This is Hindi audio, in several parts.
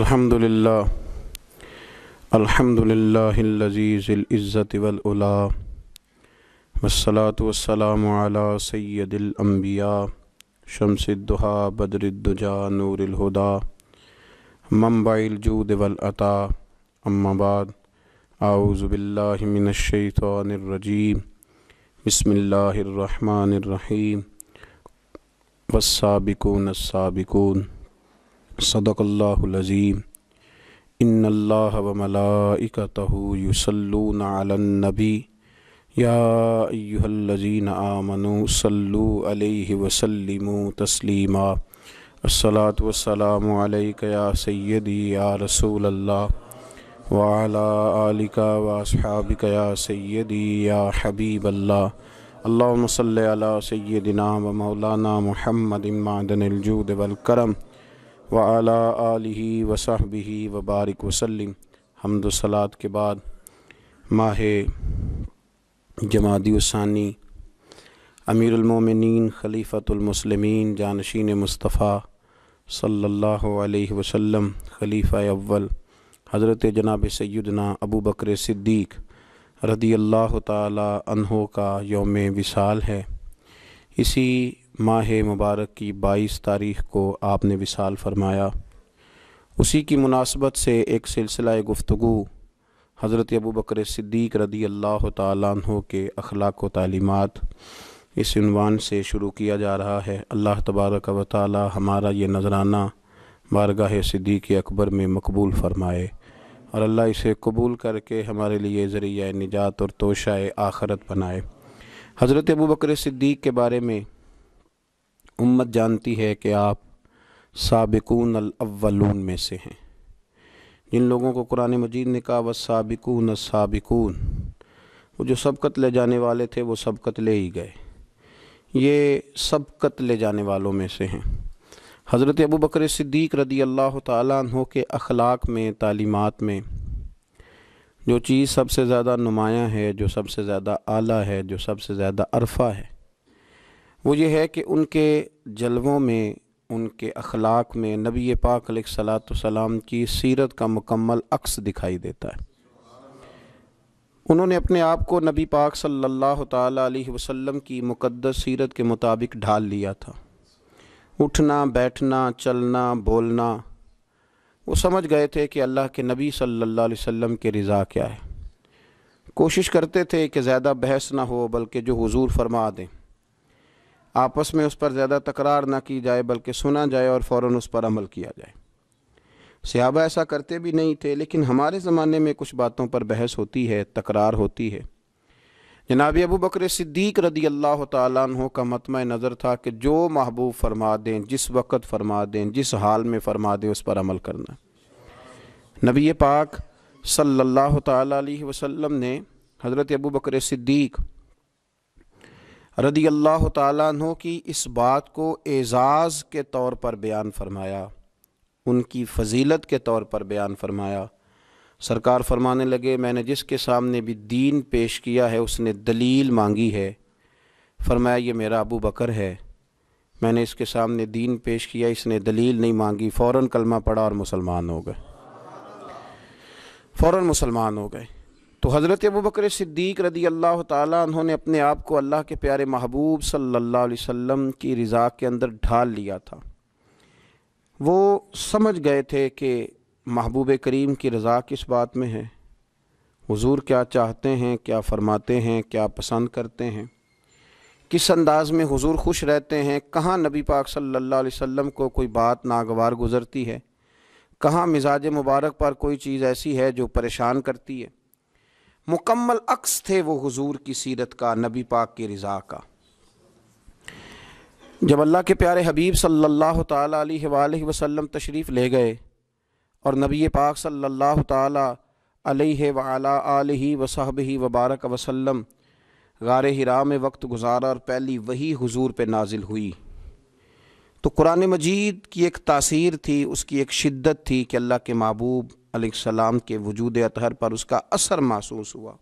الحمد لله الحمد لله الذي ذي العزة والعلا والصلاة والسلام على سيد الأنبياء شمس الدها بدر الدجا نور الهدى منبع الجود والعطاء أما بعد أعوذ بالله من الشيطان الرجيم بسم الله الرحمن الرحيم والسابقون السابقون सदकल्लाज़ीम इन अल्लाह वमलाइकतह युसल्लून अलन्नबी याजीन आमनु सल्लु अलैहि वसल्लिमु तस्लीमा अस्सलात वसलाम अलैक या सैदी या रसूल अल्लाह वाला आलिका वासहाबिक या सैदी या हबीब अल्लाह अल्लाह सल सैदिना व मौलाना महमद इमादनजूद वलकरम वाला आलि वसाहबी वबारक वसलम हमद के बाद माह जमादानी अमीरमिन ख़लीफ़तमसलमिन जानशीन मुस्तफ़ा सल्ला वसम खलीफ़ा अव्वल हज़रत जनाब सैदना अबू बकर सिद्दीक़ रदी अल्लाह तहों का योम विसाल है इसी माह मुबारक की बाईस तारीख को आपने विशाल फरमाया उसी की मुनासबत से एक सिलसिला गुफ्तु हज़रत अबू बकर सिद्दीक रदी अल्लाह तु के अखलाक व तलीमत इस इनवान से शुरू किया जा रहा है अल्लाह तबारक व ताली हमारा ये नजराना बारगाह सिद्दीक अकबर में मकबूल फरमाए और अल्लाह इसे कबूल करके हमारे लिए ज़रिया निजात और तोशा आखरत बनाए हज़रत अबू बकर सिद्दीक के बारे में उम्मत जानती है कि आप सबकून अलवलून में से हैं जिन लोगों को कुरान मजीद ने कहा व सबकून वो जो सबकत ले जाने वाले थे वो सबकत ले ही गए ये सबकत ले जाने वालों में से हैं हज़रत अबू बकर सिद्दीक रदी अल्लाह तहों के अखलाक में तालीमत में जो चीज़ सबसे ज़्यादा नुमायाँ है जो सबसे ज़्यादा आला है जो सबसे ज़्यादा अरफा है वो ये है कि उनके जलवों में उनके अखलाक में नबी पाक सलाम की सीरत का मुकम्मल अक्स दिखाई देता है उन्होंने अपने आप को नबी पाक सल्लल्लाहु अलैहि वसल्लम की मुकद्दस सीरत के मुताबिक ढाल लिया था उठना बैठना चलना बोलना वो समझ गए थे कि अल्लाह के नबी सल्लल्लाहु अलैहि वसल्लम के रज़ा क्या है कोशिश करते थे कि ज़्यादा बहस ना हो बल्कि जो हुजूर फरमा दें आपस में उस पर ज़्यादा तकरार ना की जाए बल्कि सुना जाए और फ़ौर उस पर अमल किया जाए सहाबा ऐसा करते भी नहीं थे लेकिन हमारे ज़माने में कुछ बातों पर बहस होती है तकरार होती है जनाब अबू बकर सिद्दीक रदी अल्लाह तु का मतम नज़र था कि जो महबूब फरमा दें जिस वक़्त फरमा दें जिस हाल में फरमा दें उस पर अमल करना नबी पाक सल्ला अलैहि ने हज़रत अबू बकर सिद्दीक़ रदी अल्लाह तु की इस बात को एज़ाज़ के तौर पर बयान फरमाया उनकी फजीलत के तौर पर बयान फरमाया सरकार फरमाने लगे मैंने जिसके सामने भी दीन पेश किया है उसने दलील मांगी है फरमाया ये मेरा अबू बकर है मैंने इसके सामने दीन पेश किया इसने दलील नहीं मांगी फ़ौर कलमा पढ़ा और मुसलमान हो गए फ़ौर मुसलमान हो गए तो हज़रत अबू बकर सिद्दीक रदी अल्लाह तहों ने अपने आप को अल्लाह के प्यारे महबूब सल्ला अलैहि की रज़ा के अंदर ढाल लिया था वो समझ गए थे कि महबूब करीम की रज़ा किस बात में है हुजूर क्या चाहते हैं क्या फ़रमाते हैं क्या पसंद करते हैं किस अंदाज़ में हुजूर खुश रहते हैं कहाँ नबी पाक सल्लल्लाहु अलैहि वसल्लम को कोई बात नागवार गुज़रती है कहाँ मिजाज मुबारक पर कोई चीज़ ऐसी है जो परेशान करती है मुकम्मल अक्स थे वो हुजूर की सीरत का नबी पाक की रज़ा का जब अल्लाह के प्यारे हबीब सल्लल्लाहु अलैहि वसल्लम तशरीफ़ ले गए और नबी पाक सल्लल्लाहु अलैहि वही वसाहब वबारक वसल्लम गार हिरा में वक्त गुजारा और पहली वही हुजूर पे नाजिल हुई तो कुरान मजीद की एक तासीर थी उसकी एक शिद्दत थी कि अल्लाह के महबूब सलाम के वजूद अतहर पर उसका असर महसूस हुआ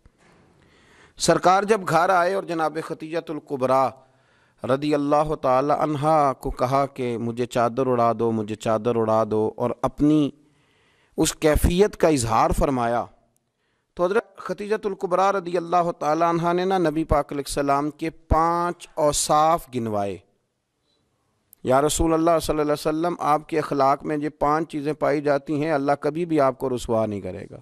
सरकार जब घर आए और जनाब ख़तीजतुल्कुबरा रदी अल्लाह तहा को कहा कि मुझे चादर उड़ा दो मुझे चादर उड़ा दो और अपनी उस कैफियत का इजहार फरमाया तो हजरत ख़तीजतुल्कुबरा रदी अल्लाह तहा ने ना नबी पाकाम के पाँच औसाफ गिनवाए या रसूल अल्लाह सल्लल्लाहु अलैहि वसल्लम आपके अखलाक में ये पांच चीज़ें पाई जाती हैं अल्लाह कभी भी आपको रसवा नहीं करेगा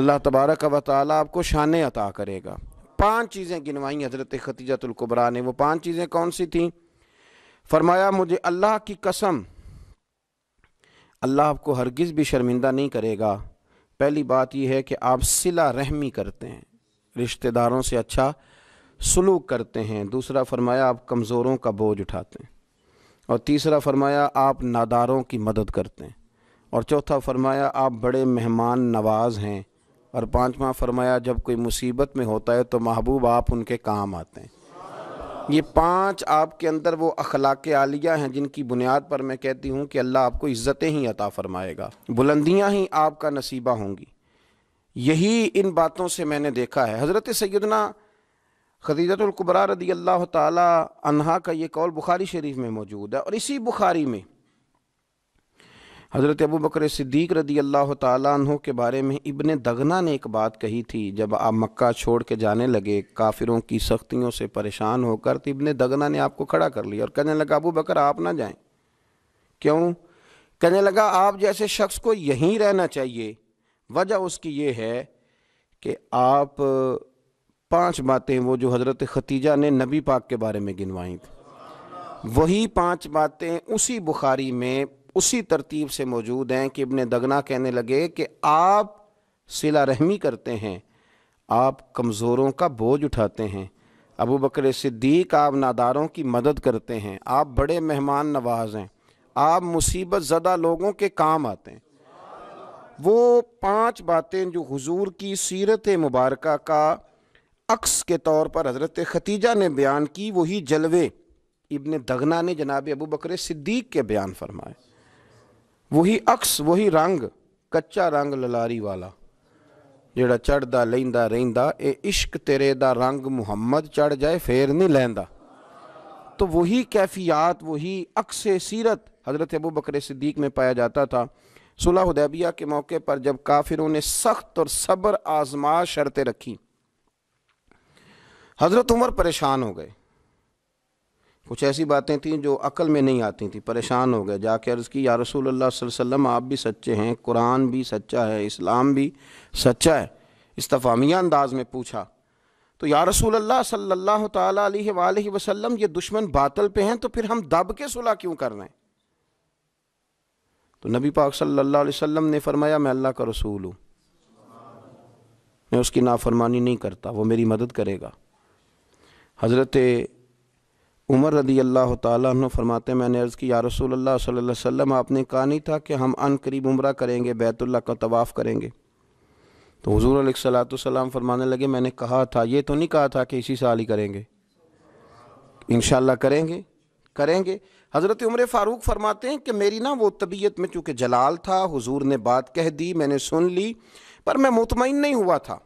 अल्लाह तबारक व ताली आपको शान अता करेगा पांच चीज़ें गिनवाई हज़रत ख़तीजतुल्कुबरा ने वो पांच चीज़ें कौन सी थी फरमाया मुझे अल्लाह की कसम अल्लाह आपको हरगिज़ भी शर्मिंदा नहीं करेगा पहली बात यह है कि आप सिला रहमी करते हैं रिश्तेदारों से अच्छा सलूक करते हैं दूसरा फरमाया आप कमज़ोरों का बोझ उठाते हैं और तीसरा फरमाया आप नादारों की मदद करते हैं और चौथा फरमाया आप बड़े मेहमान नवाज हैं और पांचवा फरमाया जब कोई मुसीबत में होता है तो महबूब आप उनके काम आते हैं ये पांच आपके अंदर वो अखलाक आलिया हैं जिनकी बुनियाद पर मैं कहती हूँ कि अल्लाह आपको इज़्ज़तें ही अता फ़रमाएगा बुलंदियाँ ही आपका नसीबा होंगी यही इन बातों से मैंने देखा है हज़रत सैदना खदीजतुल्कुबरा रदी अल्लाह तहा का ये कौल बुखारी शरीफ में मौजूद है और इसी बुखारी में हज़रत अबू बकर सिद्दीक रदी अल्लाह तहों के बारे में इबन दगना ने एक बात कही थी जब आप मक्का छोड़ के जाने लगे काफिरों की सख्तियों से परेशान होकर तो इबन दगना ने आपको खड़ा कर लिया और कहने लगा अबू बकर आप ना जाए क्यों कहने लगा आप जैसे शख्स को यहीं रहना चाहिए वजह उसकी ये है कि आप पांच बातें वो जो हज़रत खतीजा ने नबी पाक के बारे में गिनवाई थी वही पांच बातें उसी बुखारी में उसी तरतीब से मौजूद हैं कि इबन दगना कहने लगे कि आप सिला रहमी करते हैं आप कमज़ोरों का बोझ उठाते हैं अबू बकर सिद्दीक आप नादारों की मदद करते हैं आप बड़े मेहमान नवाज हैं आप मुसीबत ज़दा लोगों के काम आते हैं वो पांच बातें जो हुजूर की सीरत मुबारक का अक्स के तौर पर हज़रत खतीजा ने बयान की वही जलवे इबन दगना ने जनाब अबू बकर सिद्दीक के बयान फरमाए वही अक्स वही रंग कच्चा रंग ललारी वाला जड़ा चढ़दा लेंदा रेंदा ए इश्क तेरे दा रंग मुहम्मद चढ़ जाए फेर नहीं लेंदा तो वही कैफियत वही अक्स सीरत हज़रत अबू बकर सिद्दीक में पाया जाता था सुलह उदैबिया के मौके पर जब काफिरों ने सख्त और सब्र आजमा शर्तें रखी हज़रत उमर परेशान हो गए कुछ ऐसी बातें थीं जो अकल में नहीं आती थी परेशान हो गए जाके अर्ज़ की या रसूल अल्लाह वसल्लम आप भी सच्चे हैं कुरान भी सच्चा है इस्लाम भी सच्चा है इस्तफ़ामिया अंदाज में पूछा तो या रसूल अल्लाह सल्लल्लाहु अलैहि वसल्लम ये दुश्मन बातल पे हैं तो फिर हम दब के सुलह क्यों कर रहे हैं तो नबी पाक सल्लल्लाहु अलैहि वसल्लम ने फरमाया मैं अल्लाह का रसूल हूँ मैं उसकी नाफरमानी नहीं करता वो मेरी मदद करेगा हज़रत उमर रदी अल्लाह तु फरमाते मैंने अर्ज़ की या रसूल अल्लाह वसम आपने कहा नहीं था कि हम अन करीब उम्र करेंगे बैतुल्ला का तवाफ़ करेंगे तो हजूर सलाम फरमाने लगे मैंने कहा था ये तो नहीं कहा था कि इसी साल ही करेंगे इन करेंगे करेंगे हज़रत उम्र फ़ारूक फरमाते हैं कि मेरी ना वो तबीयत में चूँकि जलाल था हज़ूर ने बात कह दी मैंने सुन ली पर मैं मुतमिन नहीं हुआ था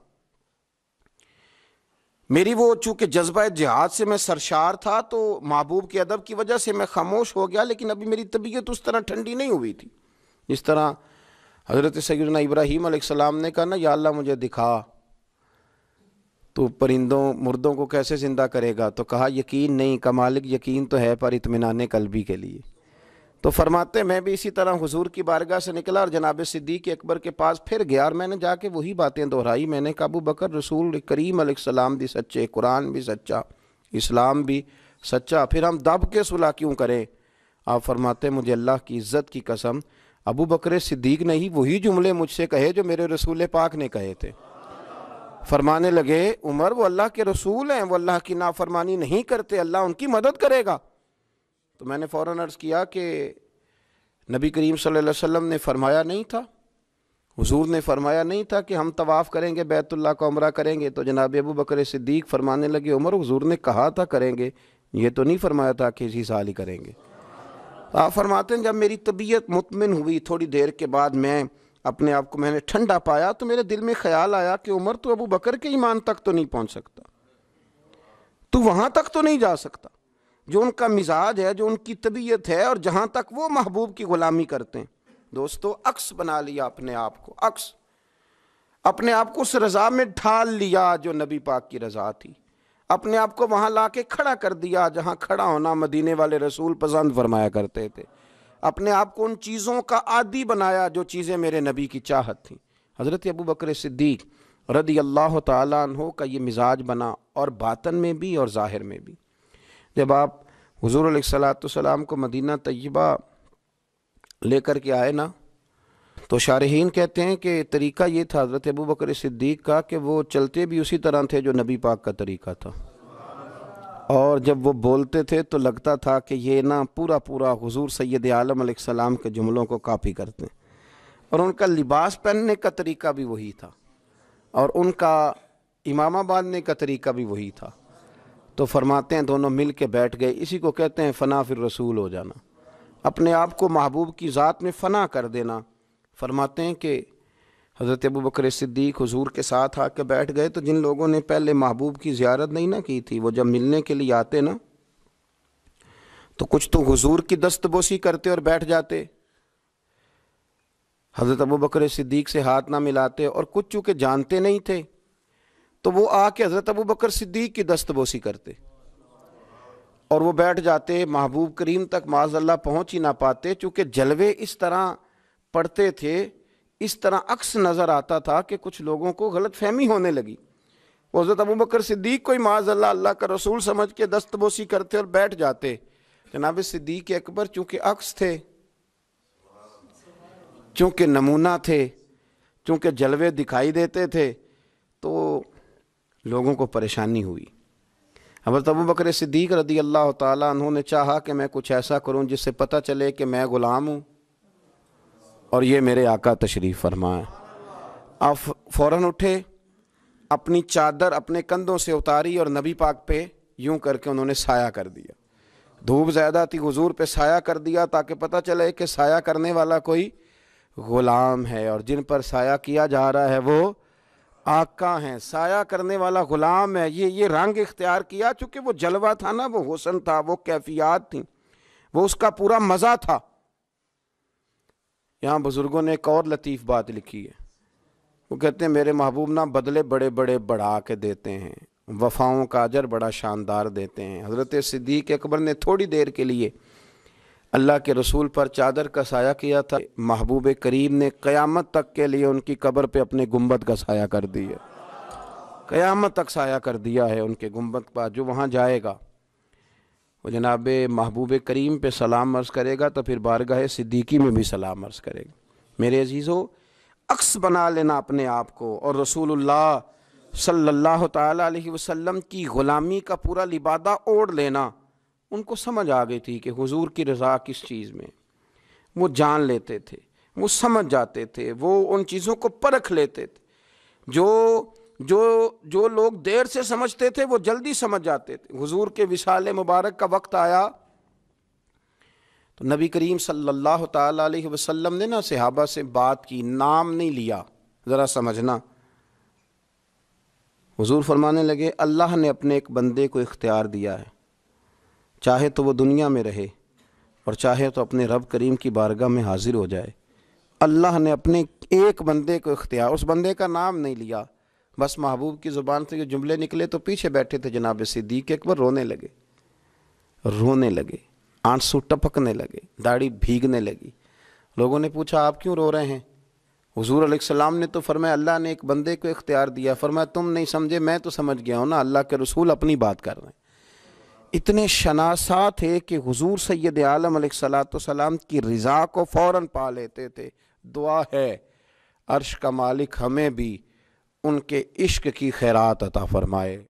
मेरी वो चूँकि जज्बा जहाद से मैं सरशार था तो महबूब के अदब की वजह से मैं खामोश हो गया लेकिन अभी मेरी तबीयत उस तरह ठंडी नहीं हुई थी जिस तरह हज़रत सैदना इब्राहिम सलाम ने कहा ना या मुझे दिखा तो परिंदों मुर्दों को कैसे ज़िंदा करेगा तो कहा यकीन नहीं का मालिक यकीन तो है पर इतमान कलबी के लिए तो फरमाते मैं भी इसी तरह हुजूर की बारगाह से निकला और जनाब सिद्दीक अकबर के पास फिर गया और मैंने जाके वही बातें दोहराई मैंने काबू बकर रसूल करीम सलाम भी सच्चे कुरान भी सच्चा इस्लाम भी सच्चा फिर हम दब के सुलह क्यों करें आप फरमाते मुझे अल्लाह की इज़्ज़त की कसम अबू बकर सिद्दीक ने ही वही जुमले मुझसे कहे जो मेरे रसूल पाक ने कहे थे फरमाने लगे उमर वो अल्लाह के रसूल हैं वो अल्लाह की नाफरमानी नहीं करते अल्लाह उनकी मदद करेगा तो मैंने फ़ौर अर्ज़ किया कि नबी करीम सल्लल्लाहु अलैहि वसल्लम ने फरमाया नहीं था हुजूर ने फरमाया नहीं था कि हम तवाफ़ करेंगे बैतुल्ला का उम्र करेंगे तो जनाब अबू बकर सिद्दीक फरमाने लगे उमर हुजूर ने कहा था करेंगे ये तो नहीं फरमाया था कि इसी साल ही करेंगे आप फरमाते हैं जब मेरी तबीयत मुतमिन हुई थोड़ी देर के बाद मैं अपने आप को मैंने ठंडा पाया तो मेरे दिल में ख्याल आया कि उमर तो अबू बकर के ईमान तक तो नहीं पहुँच सकता तो वहाँ तक तो नहीं जा सकता जो उनका मिजाज है जो उनकी तबीयत है और जहाँ तक वो महबूब की ग़ुलामी करते हैं दोस्तों अक्स बना लिया अपने आप को अक्स अपने आप को उस रज़ा में ढाल लिया जो नबी पाक की रज़ा थी अपने आप को वहाँ ला के खड़ा कर दिया जहाँ खड़ा होना मदीने वाले रसूल पसंद फरमाया करते थे अपने आप को उन चीज़ों का आदि बनाया जो चीज़ें मेरे नबी की चाहत थी हज़रत अबू बकर सिद्दीक रदी अल्लाह तु का ये मिजाज बना और बातन में भी और ज़ाहिर में भी जब आप हजूर सलाम को मदीना तयबा लेकर के आए ना तो शारहन कहते हैं कि तरीका ये था हज़रत अबू बकर सिद्दीक का कि वो चलते भी उसी तरह थे जो नबी पाक का तरीका था और जब वो बोलते थे तो लगता था कि ये ना पूरा पूरा हुजूर सैद आलम सलाम के जुमलों को कापी करते हैं और उनका लिबास पहनने का तरीका भी वही था और उनका इमामा का तरीका भी वही था तो फरमाते हैं दोनों मिल के बैठ गए इसी को कहते हैं फ़ना फिर रसूल हो जाना अपने आप को महबूब की ज़ात में फ़ना कर देना फरमाते हैं कि हज़रत अबू बकर सिद्दीक हजूर के साथ आके बैठ गए तो जिन लोगों ने पहले महबूब की ज्यारत नहीं ना की थी वो जब मिलने के लिए आते ना तो कुछ तो हजूर की दस्तबोसी करते और बैठ जाते हज़रत अबू बकर सिद्दीक से हाथ ना मिलाते और कुछ चूँकि जानते नहीं थे तो वो आके हज़रत अबू बकर सिद्दीक की दस्तबोसी करते और वो बैठ जाते महबूब करीम तक माजल्ला पहुँच ही ना पाते चूँकि जलवे इस तरह पढ़ते थे इस तरह अक्स नज़र आता था कि कुछ लोगों को गलत फहमी होने लगी वो हज़रत अबू बकर सिद्दीक को ही माजल्ला अल्लाह का रसूल समझ के दस्तबोसी करते और बैठ जाते जनाब सिद्दीक अकबर चूँकि अक्स थे चूँकि नमूना थे चूँकि जलवे दिखाई देते थे तो लोगों को परेशानी हुई हजरत तबू बकर सिद्दीक रदी अल्लाह तहों ने चाहा कि मैं कुछ ऐसा करूं जिससे पता चले कि मैं ग़ुलाम हूं और ये मेरे आका तशरीफ़ फरमाएं आप फ़ौर उठे अपनी चादर अपने कंधों से उतारी और नबी पाक पे यूं करके उन्होंने साया कर दिया धूप ज़्यादा थी हजूर पे साया कर दिया ताकि पता चले कि साया करने वाला कोई ग़ुलाम है और जिन पर साया किया जा रहा है वो आका हैं साया करने वाला ग़ुलाम है ये ये रंग इख्तियार किया चूँकि वो जलवा था ना वो हुसन था वो कैफियात थी वो उसका पूरा मज़ा था यहाँ बुज़ुर्गों ने एक और लतीफ़ बात लिखी है वो कहते हैं मेरे महबूब ना बदले बड़े बड़े बढ़ा के देते हैं वफाओं का अजर बड़ा शानदार देते हैं हज़रत सिद्दीक अकबर ने थोड़ी देर के लिए अल्लाह के रसूल पर चादर का साया किया था महबूब करीम ने क़यामत तक के लिए उनकी कब्र पे अपने गुम्बद का साया कर दिया क़यामत तक साया कर दिया है उनके गुम्बद पर जो वहाँ जाएगा वो जनाब महबूब करीम पे सलाम अर्ज़ करेगा तो फिर बारगाह सिद्दीकी में भी सलाम अर्ज़ करेगा मेरे अजीज़ो अक्स बना लेना अपने आप को और रसूल सल्लल्लाहु अलैहि वसल्लम की ग़ुलामी का पूरा लिबादा ओढ़ लेना उनको समझ आ गई थी कि हुजूर की रज़ा किस चीज़ में वो जान लेते थे वो समझ जाते थे वो उन चीज़ों को परख लेते थे जो जो जो लोग देर से समझते थे वो जल्दी समझ जाते थे हुजूर के विशाल मुबारक का वक्त आया तो नबी करीम सल्लल्लाहु अलैहि वसल्लम ने ना सहाबा से बात की नाम नहीं लिया ज़रा समझना हुजूर फरमाने लगे अल्लाह ने अपने एक बंदे को इख्तियार दिया है चाहे तो वो दुनिया में रहे और चाहे तो अपने रब करीम की बारगाह में हाजिर हो जाए अल्लाह ने अपने एक बंदे को इख्तियार उस बंदे का नाम नहीं लिया बस महबूब की ज़ुबान से जो जुमले निकले तो पीछे बैठे थे जनाब सिद्दीक अकबर रोने लगे रोने लगे आंसू टपकने लगे दाढ़ी भीगने लगी लोगों ने पूछा आप क्यों रो रहे हैं हजूर सलाम ने तो फरमाया अल्लाह ने एक बंदे को इख्तियार दिया फरमाया तुम नहीं समझे मैं तो समझ गया हूँ ना अल्लाह के रसूल अपनी बात कर रहे हैं इतने शनासा थे कि हुजूर सैद आलम सलाम की रज़ा को फ़ौर पा लेते थे दुआ है अर्श का मालिक हमें भी उनके इश्क की खैरात अता फ़रमाए